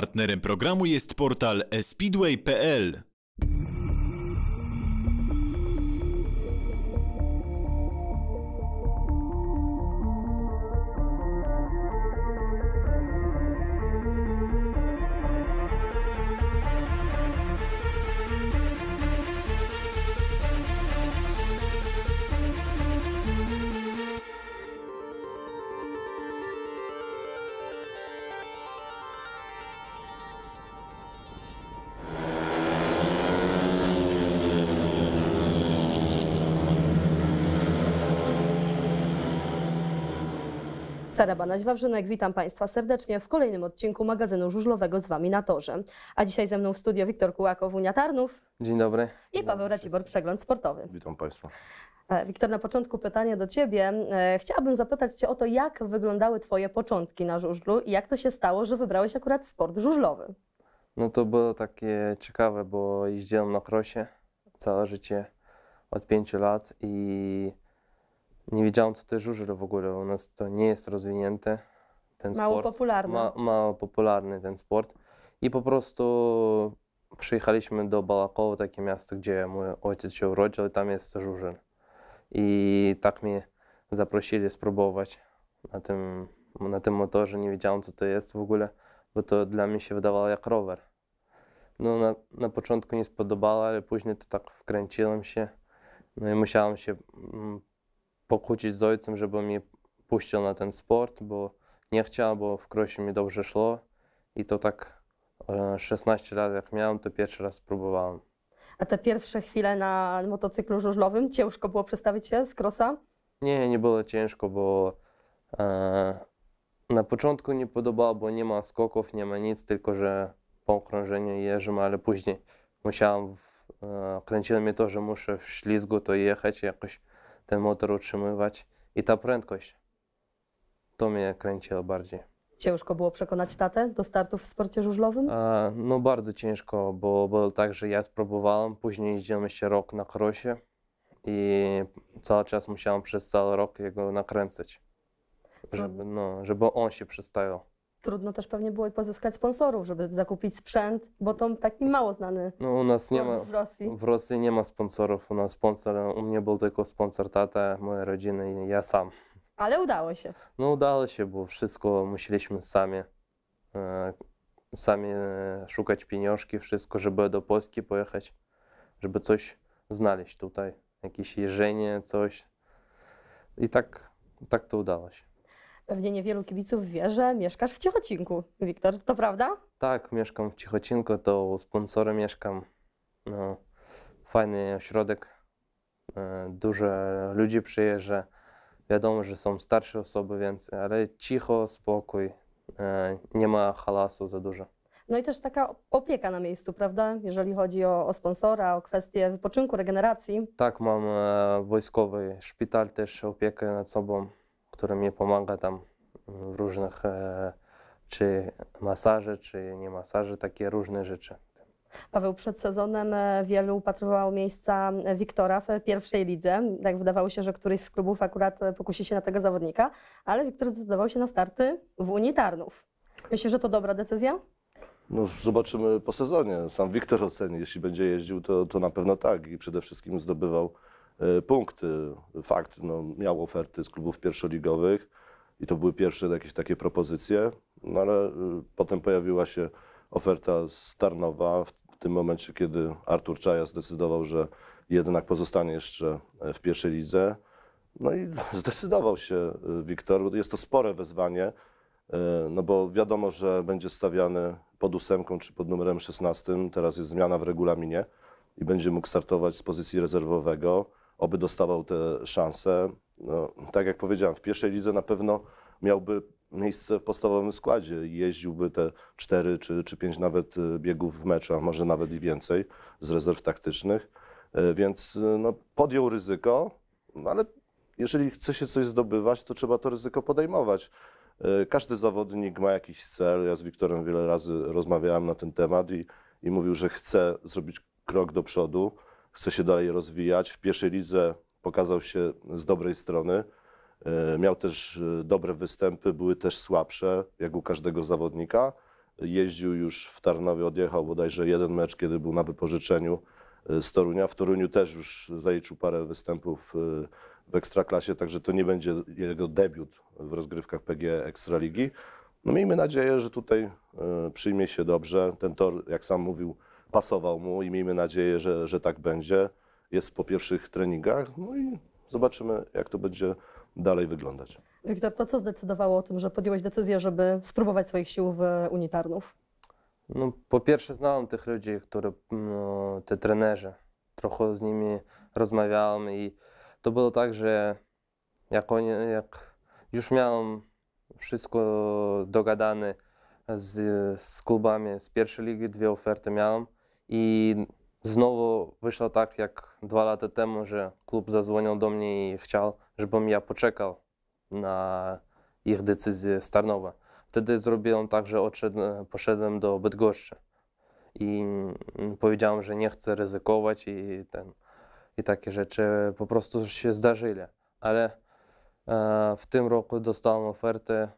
Partnerem programu jest portal speedway.pl. Sara Banaś-Wawrzynek, witam Państwa serdecznie w kolejnym odcinku magazynu żużlowego z Wami na torze. A dzisiaj ze mną w studio Wiktor Kułakow, Unia Tarnów. Dzień dobry. I Paweł Racibor, Przegląd Sportowy. Witam Państwa. E, Wiktor, na początku pytanie do Ciebie. E, chciałabym zapytać Cię o to, jak wyglądały Twoje początki na żużlu i jak to się stało, że wybrałeś akurat sport żużlowy? No to było takie ciekawe, bo jeździłem na krosie całe życie, od pięciu lat i nie wiedziałem, co to jest żużel w ogóle. U nas to nie jest rozwinięte. Ten Mało sport. popularny. Ma, mało popularny ten sport. I po prostu przyjechaliśmy do Balakowo, takie miasto, gdzie mój ojciec się urodził, i tam jest żużel. I tak mnie zaprosili spróbować na tym, na tym motorze. Nie wiedziałem, co to jest w ogóle, bo to dla mnie się wydawało jak rower. No, na, na początku nie spodobało, ale później to tak wkręciłem się. No i musiałem się mm, pokłócić z ojcem, żeby mnie puścił na ten sport, bo nie chciał, bo w krosie mi dobrze szło i to tak 16 e, lat jak miałem, to pierwszy raz próbowałem. A te pierwsze chwile na motocyklu żużlowym, ciężko było przestawić się z krosa? Nie, nie było ciężko, bo e, na początku nie podobało, bo nie ma skoków, nie ma nic, tylko że po okrążeniu jeżdżę, ale później musiałem, w, e, kręciło mnie to, że muszę w ślizgu to jechać jakoś ten motor utrzymywać i ta prędkość. To mnie kręciło bardziej. Ciężko było przekonać tatę do startów w sporcie żużlowym? no bardzo ciężko, bo było tak, że ja spróbowałem, później jeździłem jeszcze rok na krosie i cały czas musiałem przez cały rok jego nakręcać, żeby, no, żeby on się przestawiał trudno też pewnie było pozyskać sponsorów, żeby zakupić sprzęt, bo to taki mało znany. No u nas nie ma w Rosji. W Rosji nie ma sponsorów, u nas sponsor, u mnie był tylko sponsor tata, moje rodziny i ja sam. Ale udało się. No udało się, bo wszystko musieliśmy sami e, sami e, szukać pieniążki, wszystko, żeby do Polski pojechać, żeby coś znaleźć tutaj, jakieś jeżenie, coś. I tak, tak to udało się. Pewnie niewielu kibiców wie, że mieszkasz w Ciechocinku. Wiktor, to prawda? Tak, mieszkam w Ciechocinku, to sponsorem mieszkam. No, fajny ośrodek, e, dużo ludzi przyjeżdża. Wiadomo, że są starsze osoby, więc ale cicho, spokój, e, nie ma halasu za dużo. No i też taka opieka na miejscu, prawda? Jeżeli chodzi o, o sponsora, o kwestię wypoczynku, regeneracji. Tak, mam e, wojskowy szpital, też opiekę nad sobą który mi pomaga tam w różnych e, czy masaże, czy nie masaże, takie różne rzeczy. Paweł, przed sezonem e, wielu upatrywało miejsca Wiktora w pierwszej lidze. Tak wydawało się, że któryś z klubów akurat e, pokusi się na tego zawodnika, ale Wiktor zdecydował się na starty w Unii Tarnów. Myślisz, że to dobra decyzja? No, zobaczymy po sezonie. Sam Wiktor oceni. Jeśli będzie jeździł, to, to na pewno tak. I przede wszystkim zdobywał E, punkty. E, fakt, no, miał oferty z klubów pierwszoligowych i to były pierwsze jakieś takie propozycje, no ale e, potem pojawiła się oferta z Tarnowa w tym momencie, kiedy Artur Czaja zdecydował, że jednak pozostanie jeszcze w pierwszej lidze. No i zdecydował się Wiktor. Jest to spore wezwanie, no bo wiadomo, że będzie stawiany pod ósemką czy pod numerem 16. Teraz jest zmiana w regulaminie i będzie mógł startować z pozycji rezerwowego oby dostawał te szanse. No, tak jak powiedziałem, w pierwszej lidze na pewno miałby miejsce w podstawowym składzie jeździłby te 4 czy, czy 5 nawet y, biegów w meczu, a może nawet i więcej z rezerw taktycznych. E, więc y, no, podjął ryzyko, ale jeżeli chce się coś zdobywać, to trzeba to ryzyko podejmować. E, każdy zawodnik ma jakiś cel. Ja z Wiktorem wiele razy rozmawiałem na ten temat i, i mówił, że chce zrobić krok do przodu chce się dalej rozwijać. W pierwszej lidze pokazał się z dobrej strony. E, miał też e, dobre występy, były też słabsze, jak u każdego zawodnika. Jeździł już w Tarnowie, odjechał bodajże jeden mecz, kiedy był na wypożyczeniu e, z Torunia. W Toruniu też już zaliczył parę występów w Ekstraklasie, także to nie będzie jego debiut w rozgrywkach PG Ekstraligi. No miejmy nadzieję, że tutaj przyjmie się dobrze. Ten tor, jak sam mówił, pasował mu i miejmy nadzieję, że, że tak będzie. Jest po pierwszych treningach, no i zobaczymy, jak to będzie dalej wyglądać. Wiktor, to co zdecydowało o tym, że podjąłeś decyzję, żeby spróbować swoich sił w e, unitarnów? No, po pierwsze znałem tych ludzi, które, mm, no, te trenerzy. Trochę z nimi rozmawiałem i to było tak, że jak, oni, jak już miałem wszystko dogadane z, z klubami z pierwszej ligi, dwie oferty miałem, i znowu wyszło tak jak dwa lata temu, że klub zadzwonił do mnie i chciał, żebym ja poczekał na ich decyzję z Tarnowa. Wtedy zrobiłem tak, że odszedłem, poszedłem do Bydgoszczy i mm, powiedziałem, że nie chcę ryzykować i, ten, i takie rzeczy po prostu się zdarzyli. Ale e, w tym roku dostałem ofertę,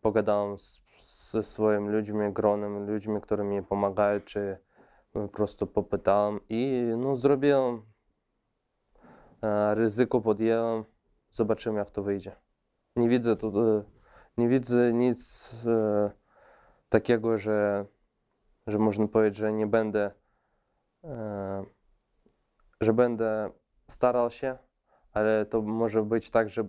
pogadałem z, ze swoimi ludźmi, gronem, ludźmi, którzy mi pomagają, czy Просто popytałem i no, zrobiłem. E, ryzyko podjęłem. Zobaczymy, jak to wyjdzie. Nie widzę tu, e, nie widzę nic e, takiego, że, że można powiedzieć, że nie będę, że będę starał się, ale to może być tak, że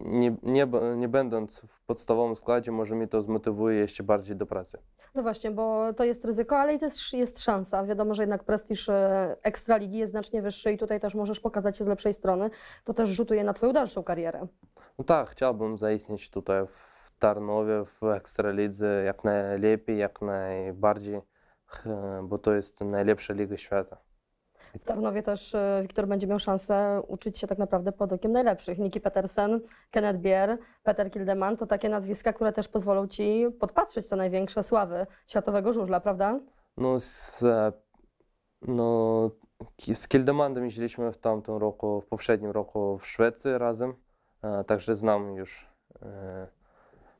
nie, nie, nie, będąc w podstawowym składzie, może mi to zmotywuje jeszcze bardziej do pracy. No właśnie, bo to jest ryzyko, ale i też jest szansa. Wiadomo, że jednak prestiż e, Ekstraligi jest znacznie wyższy i tutaj też możesz pokazać się z lepszej strony. To też rzutuje na Twoją dalszą karierę. No tak, chciałbym zaistnieć tutaj w Tarnowie, w Ekstralidze jak najlepiej, jak najbardziej, bo to jest najlepsza liga świata. W Tarnowie też e, Wiktor będzie miał szansę uczyć się tak naprawdę pod okiem najlepszych. Niki Petersen, Kenneth Bier, Peter Kildeman to takie nazwiska, które też pozwolą ci podpatrzeć te największe sławy światowego żużla, prawda? No, z, e, no, z Kildemandem jeździliśmy w tamtym roku, w poprzednim roku w Szwecji razem, e, także znam już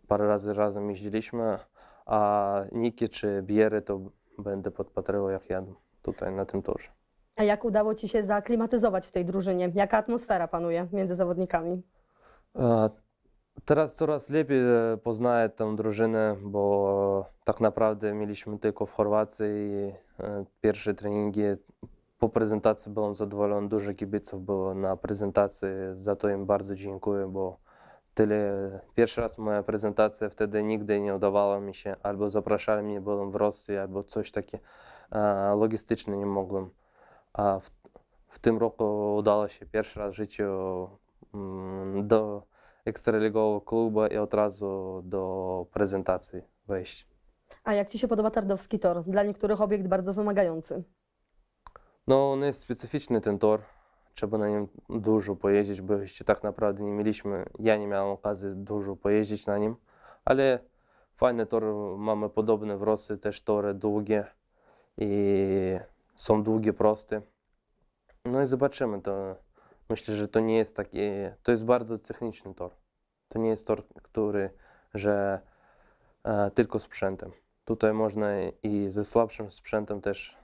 parę razy razem jeździliśmy, a Niki czy Biery to będę podpatrywał jak jadą tutaj na tym torze. A jak udało Ci się zaklimatyzować w tej drużynie? Jaka atmosfera panuje między zawodnikami? E, teraz coraz lepiej e, poznaję tę drużynę, bo e, tak naprawdę mieliśmy tylko w Chorwacji pierwsze treningi. Po prezentacji byłem zadowolony, dużo kibiców było na prezentacji, za to im bardzo dziękuję, bo tyle. Pierwszy raz moja prezentacja wtedy nigdy nie udawała mi się, albo zapraszali mnie, byłem w Rosji, albo coś takie logistyczne nie mogłem. A w, w tym roku udało się pierwszy raz w życiu mm, do ekstraligowego klubu i od razu do prezentacji wejść. A jak Ci się podoba Tardowski tor? Dla niektórych obiekt bardzo wymagający. No, on jest specyficzny ten tor. Trzeba na nim dużo pojeździć, bo jeszcze tak naprawdę nie mieliśmy, ja nie miałem okazji dużo pojeździć na nim, ale fajny tor, mamy podobne w Rosji też tory długie i są długie, proste. No i zobaczymy. To myślę, że to nie jest taki, to jest bardzo techniczny tor. To nie jest tor, który, że e, tylko sprzętem. Tutaj można i ze słabszym sprzętem też,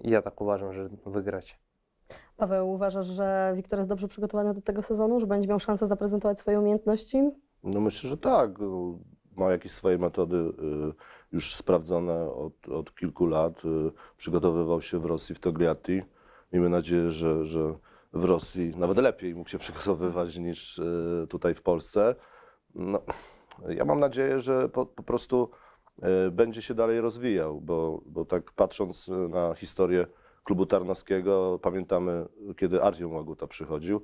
ja tak uważam, że wygrać. Paweł, uważasz, że Wiktor jest dobrze przygotowany do tego sezonu, że będzie miał szansę zaprezentować swoje umiejętności? No myślę, że tak. Ma jakieś swoje metody y, już sprawdzone od, od kilku lat. Y, przygotowywał się w Rosji w Togliatti. Miejmy nadzieję, że, że w Rosji nawet lepiej mógł się przygotowywać niż y, tutaj w Polsce. No, ja mam nadzieję, że po, po prostu y, będzie się dalej rozwijał, bo, bo tak patrząc na historię klubu Tarnowskiego, pamiętamy kiedy Artyom Łaguta przychodził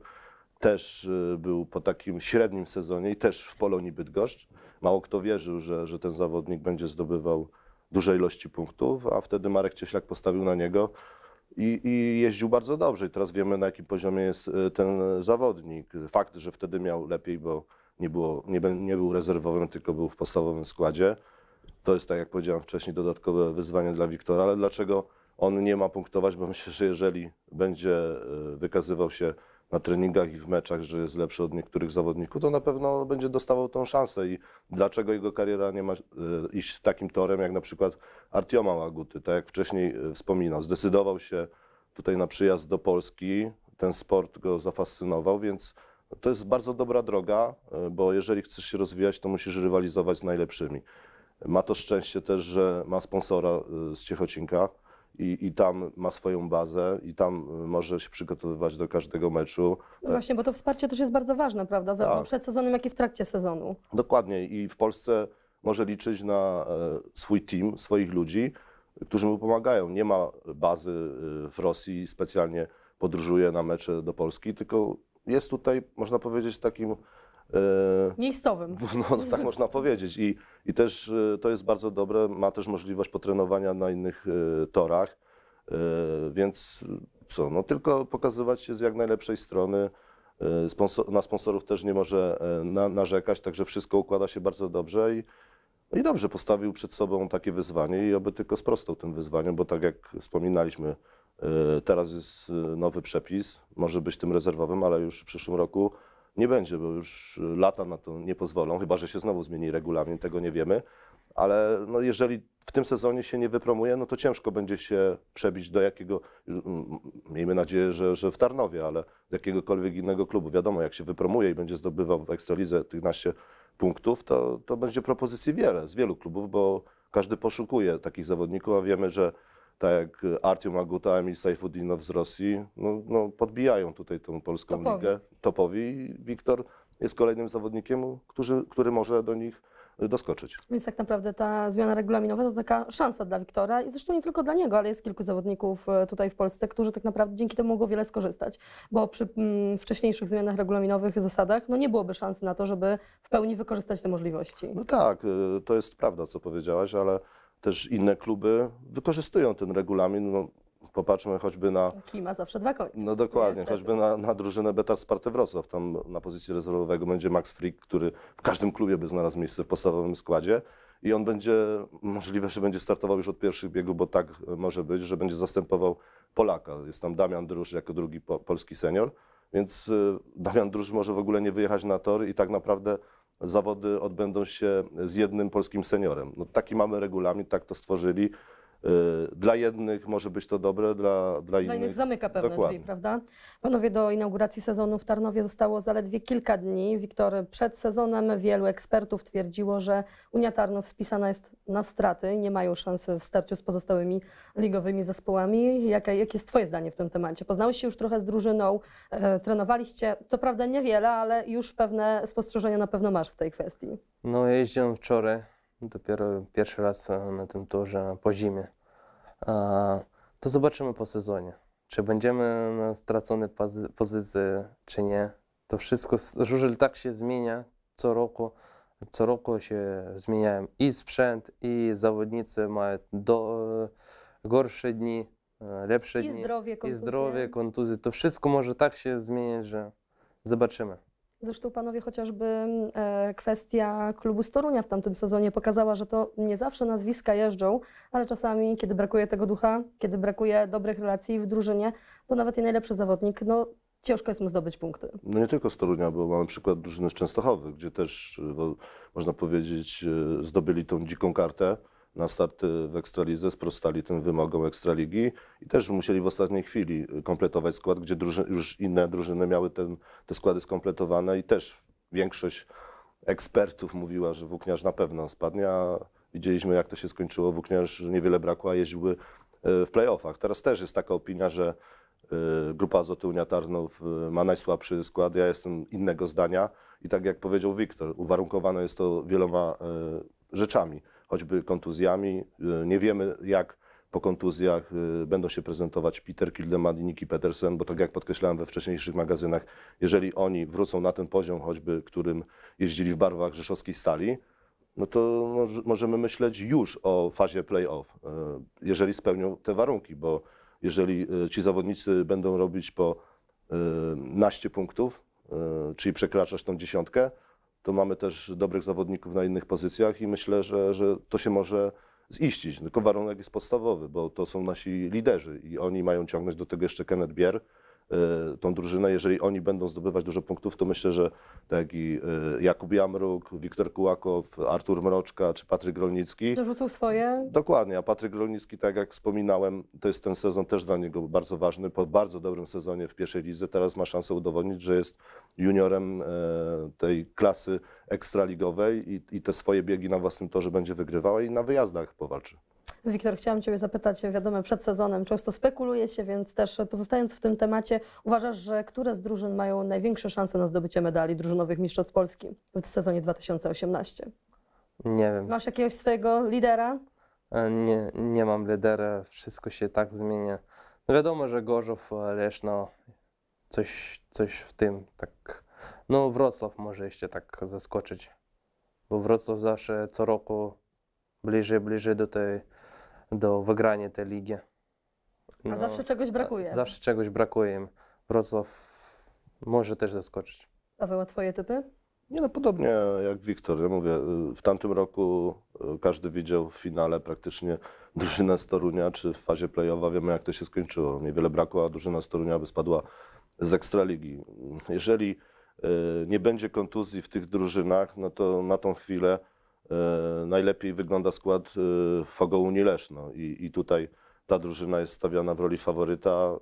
też y, był po takim średnim sezonie i też w Polonii Bydgoszcz. Mało kto wierzył, że, że ten zawodnik będzie zdobywał duże ilości punktów, a wtedy Marek Cieślak postawił na niego i, i jeździł bardzo dobrze. I teraz wiemy, na jakim poziomie jest y, ten zawodnik. Fakt, że wtedy miał lepiej, bo nie, było, nie, nie był rezerwowym, tylko był w podstawowym składzie. To jest, tak jak powiedziałem wcześniej, dodatkowe wyzwanie dla Wiktora, ale dlaczego on nie ma punktować? Bo myślę, że jeżeli będzie y, wykazywał się na treningach i w meczach, że jest lepszy od niektórych zawodników, to na pewno będzie dostawał tą szansę. I dlaczego jego kariera nie ma e, iść takim torem, jak na przykład Artioma Łaguty, tak jak wcześniej e, wspominał. Zdecydował się tutaj na przyjazd do Polski, ten sport go zafascynował, więc to jest bardzo dobra droga, e, bo jeżeli chcesz się rozwijać, to musisz rywalizować z najlepszymi. Ma to szczęście też, że ma sponsora z Ciechocinka, i, i tam ma swoją bazę i tam może się przygotowywać do każdego meczu. No właśnie, bo to wsparcie też jest bardzo ważne, prawda? Zarówno tak. przed sezonem, jak i w trakcie sezonu. Dokładnie i w Polsce może liczyć na e, swój team, swoich ludzi, którzy mu pomagają. Nie ma bazy e, w Rosji, specjalnie podróżuje na mecze do Polski, tylko jest tutaj, można powiedzieć, takim E, Miejscowym. No, no, tak można powiedzieć. I, I też e, to jest bardzo dobre, ma też możliwość potrenowania na innych e, torach. Więc co, no tylko pokazywać się z jak najlepszej strony. Sponsor, na sponsorów też nie może na, narzekać, także wszystko układa się bardzo dobrze i, no i dobrze postawił przed sobą takie wyzwanie i oby tylko sprostał tym wyzwaniom, bo tak jak wspominaliśmy, teraz jest nowy przepis, może być tym rezerwowym, ale już w przyszłym roku nie będzie, bo już e, lata na to nie pozwolą, chyba że się znowu zmieni regulamin, tego nie wiemy. Ale no jeżeli w tym sezonie się nie wypromuje, no to ciężko będzie się przebić do jakiego, miejmy nadzieję, że, że w Tarnowie, ale do jakiegokolwiek innego klubu. Wiadomo, jak się wypromuje i będzie zdobywał w Ekstralidze tych naście punktów, to, to będzie propozycji wiele z wielu klubów, bo każdy poszukuje takich zawodników, a wiemy, że tak jak Artiom Aguta, i Saifuddinow z Rosji, no, no, podbijają tutaj tą polską topowi. ligę, topowi. Wiktor jest kolejnym zawodnikiem, który, który może do nich doskoczyć. Więc tak naprawdę ta zmiana regulaminowa to taka szansa dla Wiktora i zresztą nie tylko dla niego, ale jest kilku zawodników e, tutaj w Polsce, którzy tak naprawdę dzięki temu mogą wiele skorzystać, bo przy mm, wcześniejszych zmianach regulaminowych, zasadach no nie byłoby szansy na to, żeby w pełni wykorzystać te możliwości. No tak, e, to jest prawda, co powiedziałaś, ale też inne kluby wykorzystują ten regulamin. No, popatrzmy choćby na... Kima ma zawsze dwa końce. No dokładnie, Niestety. choćby na, na drużynę Betar Sparty Wrocław. Tam na pozycji rezerwowego będzie Max Frick, który w każdym klubie by znalazł miejsce w podstawowym składzie. I on będzie, możliwe, że będzie startował już od pierwszych biegów, bo tak może być, że będzie zastępował Polaka. Jest tam Damian Druż jako drugi po, polski senior, więc y, Damian Druż może w ogóle nie wyjechać na tor i tak naprawdę zawody odbędą się z jednym polskim seniorem. No, taki mamy regulamin, tak to stworzyli. Y, dla jednych może być to dobre, dla, dla, innych... Dla innych zamyka pewne Dokładnie. drzwi, prawda? Panowie, do inauguracji sezonu w Tarnowie zostało zaledwie kilka dni. Wiktor, przed sezonem wielu ekspertów twierdziło, że Unia Tarnów spisana jest na straty i nie mają szans w starciu z pozostałymi ligowymi zespołami. Jakie, jakie jest twoje zdanie w tym temacie? Poznałeś się już trochę z drużyną, e, trenowaliście, co prawda niewiele, ale już pewne spostrzeżenia na pewno masz w tej kwestii. No jeździłem wczoraj Dopiero pierwszy raz e, na tym turze po zimie. To zobaczymy po sezonie. Czy będziemy na stracone pozycje, czy nie. To wszystko, żużel tak się zmienia co roku. Co roku się zmieniają i sprzęt, i zawodnicy mają do, e, gorsze dni, e, lepsze I dni. Zdrowie, I zdrowie, kontuzje. To wszystko może tak się zmienić, że zobaczymy. Zresztą panowie chociażby mm, e, kwestia klubu Storunia w tamtym sezonie pokazała, że to nie zawsze nazwiska jeżdżą, ale czasami, kiedy brakuje tego ducha, kiedy brakuje dobrych relacji w drużynie, to nawet i najlepszy zawodnik, no ciężko jest mu zdobyć punkty. No nie tylko Storunia, bo mamy przykład drużyny z Częstochowy, gdzie też e, można powiedzieć e, zdobyli tą dziką kartę na starty w Ekstralidze, sprostali tym wymogom Ekstraligi i też musieli w ostatniej chwili y, kompletować skład, gdzie już inne drużyny miały ten, te składy skompletowane i też większość ekspertów mówiła, że włókniarz na pewno spadnie, a widzieliśmy jak to się skończyło, włókniarz niewiele brakło, a jeździły y, w playoffach. Teraz też jest taka opinia, że y, grupa Azoty Unia Tarnów ma najsłabszy skład, ja jestem innego zdania i tak jak powiedział Wiktor, uwarunkowane jest to wieloma rzeczami choćby kontuzjami. Y, nie wiemy, jak po kontuzjach y, będą się prezentować Peter Kildeman i Niki Petersen, bo tak jak podkreślałem we wcześniejszych magazynach, jeżeli oni wrócą na ten poziom choćby, którym jeździli w barwach rzeszowskiej stali, no to możemy myśleć już o fazie playoff, y, jeżeli spełnią te warunki, bo jeżeli ci zawodnicy będą robić po naście punktów, czyli przekraczać tą dziesiątkę, to mamy też dobrych zawodników na innych pozycjach i myślę, że, że to się może ziścić. Tylko warunek jest podstawowy, bo to są nasi liderzy i oni mają ciągnąć do tego jeszcze Kenneth Bier, Y, tą drużynę. Jeżeli oni będą zdobywać dużo punktów, to myślę, że tak i y, Jakub Jamruk, Wiktor Kułakow, Artur Mroczka czy Patryk Rolnicki. Dorzucą swoje. Dokładnie, a Patryk Rolnicki, tak jak wspominałem, to jest ten sezon też dla niego bardzo ważny. Po bardzo dobrym sezonie w pierwszej lidze teraz ma szansę udowodnić, że jest juniorem y, tej klasy ekstraligowej i, i te swoje biegi na własnym torze będzie wygrywał i na wyjazdach powalczy. Wiktor, chciałam Ciebie zapytać, wiadomo, przed sezonem często spekuluje się, więc też pozostając w tym temacie, uważasz, że które z drużyn mają największe szanse na zdobycie medali drużynowych mistrzostw Polski w sezonie 2018? Nie wiem. Masz jakiegoś swojego lidera? E, nie, nie mam lidera, wszystko się tak zmienia. No wiadomo, że Gorzów, e, Leszno, coś, coś w tym, tak. No Wrocław może jeszcze tak zaskoczyć, bo Wrocław zawsze co roku bliżej, bliżej do tej do wygrania tej ligi. No, a zawsze czegoś brakuje. Zawsze czegoś brakuje im. Wrocław może też zaskoczyć. Paweł, a twoje typy? Nie no, podobnie jak Wiktor. Ja mówię, y, w tamtym roku y, każdy widział w finale praktycznie drużynę Storunia, czy w fazie playowa wiemy jak to się skończyło. Niewiele brakło, a drużyna Storunia wyspadła by spadła z Ekstraligi. Jeżeli y, nie będzie kontuzji w tych drużynach, no to na tą chwilę E, najlepiej wygląda skład e, Fogo Lesz. No. I, I tutaj ta drużyna jest stawiana w roli faworyta. E,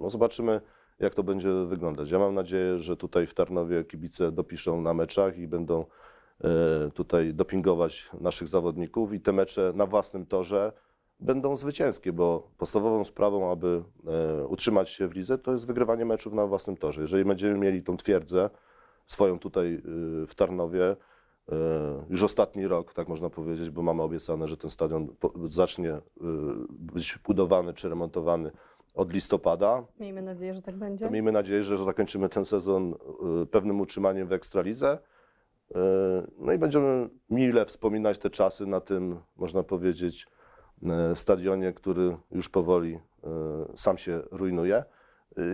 no zobaczymy, jak to będzie wyglądać. Ja mam nadzieję, że tutaj w Tarnowie kibice dopiszą na meczach i będą tutaj dopingować naszych zawodników i te mecze na własnym torze będą zwycięskie, bo podstawową sprawą, aby utrzymać się w lidze, to jest wygrywanie meczów na własnym torze. Jeżeli będziemy mieli tą twierdzę swoją tutaj w Tarnowie, E, już ostatni rok, tak można powiedzieć, bo mamy obiecane, że ten stadion zacznie e, być budowany czy remontowany od listopada. Miejmy nadzieję, że tak będzie. Miejmy nadzieję, że zakończymy ten sezon e, pewnym utrzymaniem w Ekstralidze. No i będziemy mile wspominać te czasy na tym, można powiedzieć, stadionie, który już powoli sam się rujnuje.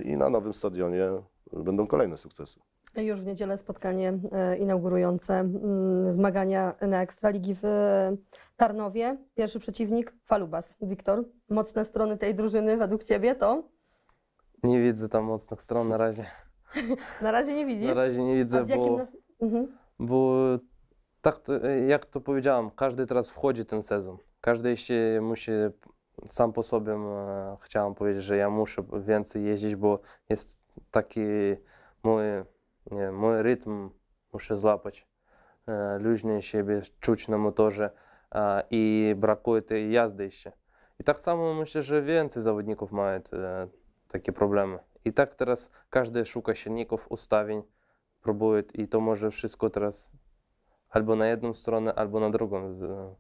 I na nowym stadionie będą kolejne sukcesy. Już w niedzielę spotkanie e, inaugurujące mm, zmagania na Ekstraligi w e, Tarnowie. Pierwszy przeciwnik Falubas. Wiktor, mocne strony tej drużyny według Ciebie to? Nie widzę tam mocnych stron na razie. na razie nie widzisz? Na razie nie widzę, A z jakim bo, nas... mhm. bo tak to, e, jak to powiedziałam, każdy teraz wchodzi ten sezon. Każdy się musi sam po sobie e, chciałem powiedzieć, że ja muszę więcej jeździć, bo jest taki mój nie, mój rytm muszę złapać. E, Luźnie siebie czuć na motorze i brakuje tej jazdy jeszcze. I tak samo myślę, że więcej zawodników mają e, takie problemy. I tak teraz każdy szuka silników, ustawień, próbuje i to może wszystko teraz albo na jedną stronę, albo na drugą. E,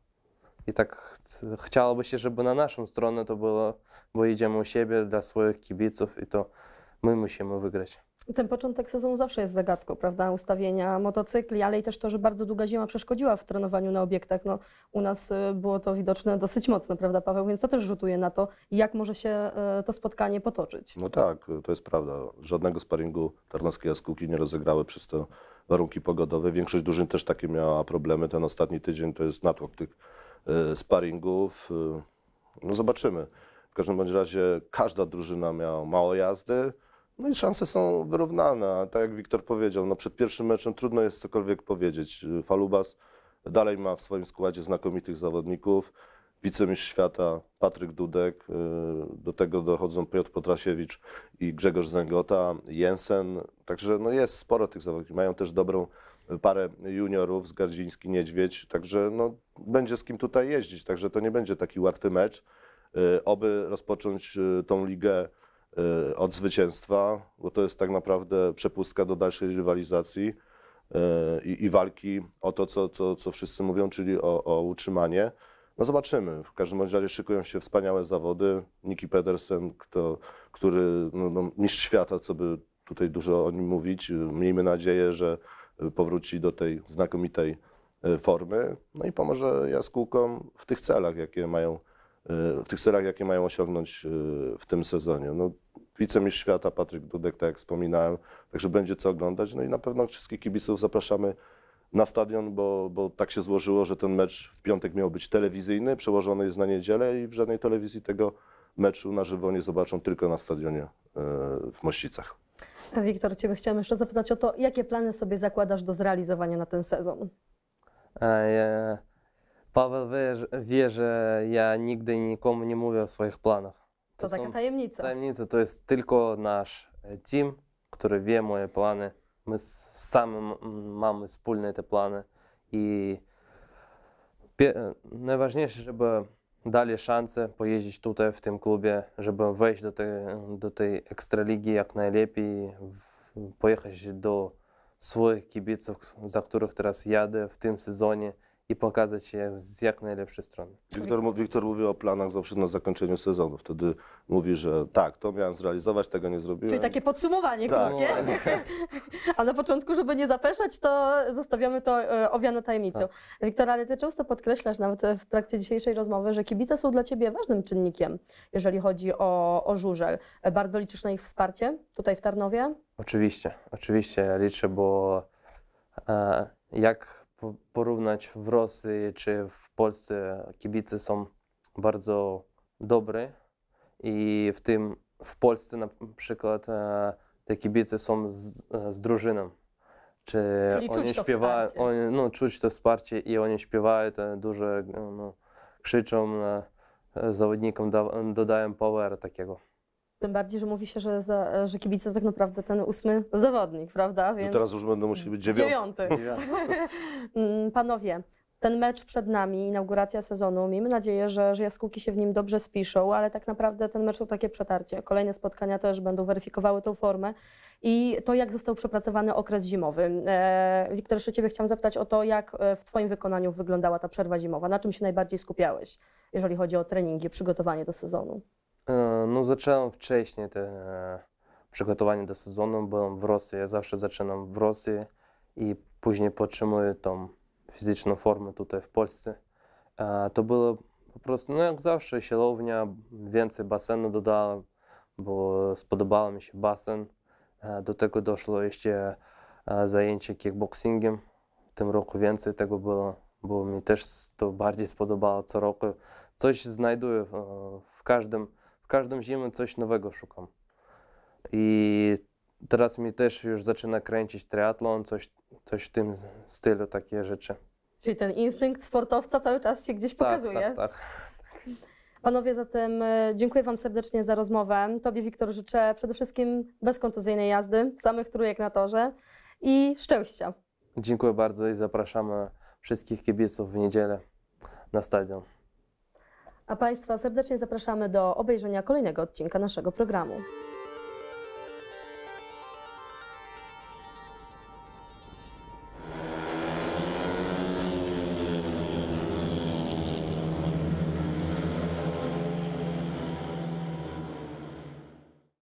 I tak chciałoby się, żeby na naszą stronę to było, bo idziemy u siebie dla swoich kibiców i to my musimy wygrać ten początek sezonu zawsze jest zagadką, prawda? Ustawienia motocykli, ale i też to, że bardzo długa zima przeszkodziła w trenowaniu na obiektach. No, u nas y, było to widoczne dosyć mocno, prawda, Paweł? Więc to też rzutuje na to, jak może się y, to spotkanie potoczyć. No tak, to jest prawda. Żadnego sparingu Tarnowskie Jaskółki nie rozegrały przez te warunki pogodowe. Większość drużyn też takie miała problemy. Ten ostatni tydzień to jest natłok tych y, sparingów. No zobaczymy. W każdym bądź razie każda drużyna miała mało jazdy no i szanse są wyrównane, a tak jak Wiktor powiedział, no przed pierwszym meczem trudno jest cokolwiek powiedzieć. Falubas dalej ma w swoim składzie znakomitych zawodników. Wicemistrz świata Patryk Dudek, y, do tego dochodzą Piotr Potrasiewicz i Grzegorz Zęgota, Jensen, także no jest sporo tych zawodników. Mają też dobrą parę juniorów, z Gardziński Niedźwiedź, także no będzie z kim tutaj jeździć, także to nie będzie taki łatwy mecz. Y, oby rozpocząć y, tą ligę E, od zwycięstwa, bo to jest tak naprawdę przepustka do dalszej rywalizacji e, i, i walki o to, co, co, co wszyscy mówią, czyli o, o utrzymanie. No zobaczymy. W każdym razie szykują się wspaniałe zawody. Niki Pedersen, kto, który no, no, mistrz świata, co by tutaj dużo o nim mówić. Miejmy nadzieję, że powróci do tej znakomitej e, formy, no i pomoże jaskółkom w tych celach, jakie mają, w tych celach, jakie mają osiągnąć w tym sezonie. No, wicemistrz świata Patryk Dudek, tak jak wspominałem. Także będzie co oglądać. No i na pewno wszystkich kibiców zapraszamy na stadion, bo, bo tak się złożyło, że ten mecz w piątek miał być telewizyjny, przełożony jest na niedzielę i w żadnej telewizji tego meczu na żywo nie zobaczą, tylko na stadionie e, w Mościcach. Wiktor, Ciebie chciałem jeszcze zapytać o to, jakie plany sobie zakładasz do zrealizowania na ten sezon? E, Paweł wie, wie że ja nigdy nikomu nie mówię o swoich planach. To, to taka tajemnica. Tajemnica to jest tylko nasz e, team, który wie moje plany. My sami mamy wspólne te plany i e, najważniejsze, żeby dali szansę pojeździć tutaj w tym klubie, żeby wejść do tej, do tej ekstraligi jak najlepiej, pojechać do swoich kibiców, za których teraz jadę w tym sezonie i pokazać się z jak najlepszej strony. Wiktor, Wiktor mówi o planach zawsze na zakończeniu sezonu. Wtedy mówi, że tak, to miałem zrealizować, tego nie zrobiłem. Czyli takie podsumowanie tak. krótkie. A na początku, żeby nie zapeszać, to zostawiamy to e, owiane tajemnicą. Tak. Wiktor, ale ty często podkreślasz nawet w trakcie dzisiejszej rozmowy, że kibice są dla ciebie ważnym czynnikiem, jeżeli chodzi o, o żużel. Bardzo liczysz na ich wsparcie tutaj w Tarnowie? Oczywiście, oczywiście liczę, bo e, jak porównać w Rosji czy w Polsce kibice są bardzo dobre i w tym w Polsce na przykład e, te kibice są z, e, z drużyną. Czy Czyli oni śpiewają, oni, no, czuć to wsparcie i oni śpiewają dużo, e, no, krzyczą zawodnikom, da, dodają power takiego. Tym bardziej, że mówi się, że, za, że kibice tak naprawdę ten ósmy zawodnik, prawda? No Więc... No teraz już będą musieli być mm, dziewiąty. dziewiąty. Mm, panowie, ten mecz przed nami, inauguracja sezonu, miejmy nadzieję, że, że jaskółki się w nim dobrze spiszą, ale tak naprawdę ten mecz to takie przetarcie. Kolejne spotkania też będą weryfikowały tą formę i to, jak został przepracowany okres zimowy. E, Wiktor, jeszcze Ciebie chciałam zapytać o to, jak e, w Twoim wykonaniu wyglądała ta przerwa zimowa, na czym się najbardziej skupiałeś, jeżeli chodzi o treningi, przygotowanie do sezonu. E, no zacząłem wcześniej te e, przygotowanie do sezonu, byłem w Rosji, ja zawsze zaczynam w Rosji i później podtrzymuję tą fizyczną formę tutaj w Polsce. E, to było po prostu, no jak zawsze, siłownia, więcej basenu dodałem, bo spodobał mi się basen. Do tego doszło jeszcze zajęcie kickboxingiem. W tym roku więcej tego było, bo mi też to bardziej spodobało co roku. Coś znajduję w każdym każdą zimą coś nowego szukam. I teraz mi też już zaczyna kręcić triatlon, coś, coś w tym stylu, takie rzeczy. Czyli ten instynkt sportowca cały czas się gdzieś tak, pokazuje. Tak, tak, tak. Panowie, zatem e, dziękuję Wam serdecznie za rozmowę. Tobie, Wiktor, życzę przede wszystkim bezkontuzyjnej jazdy, samych trójek na torze i szczęścia. Dziękuję bardzo i zapraszamy wszystkich kibiców w niedzielę na stadion a Państwa serdecznie zapraszamy do obejrzenia kolejnego odcinka naszego programu.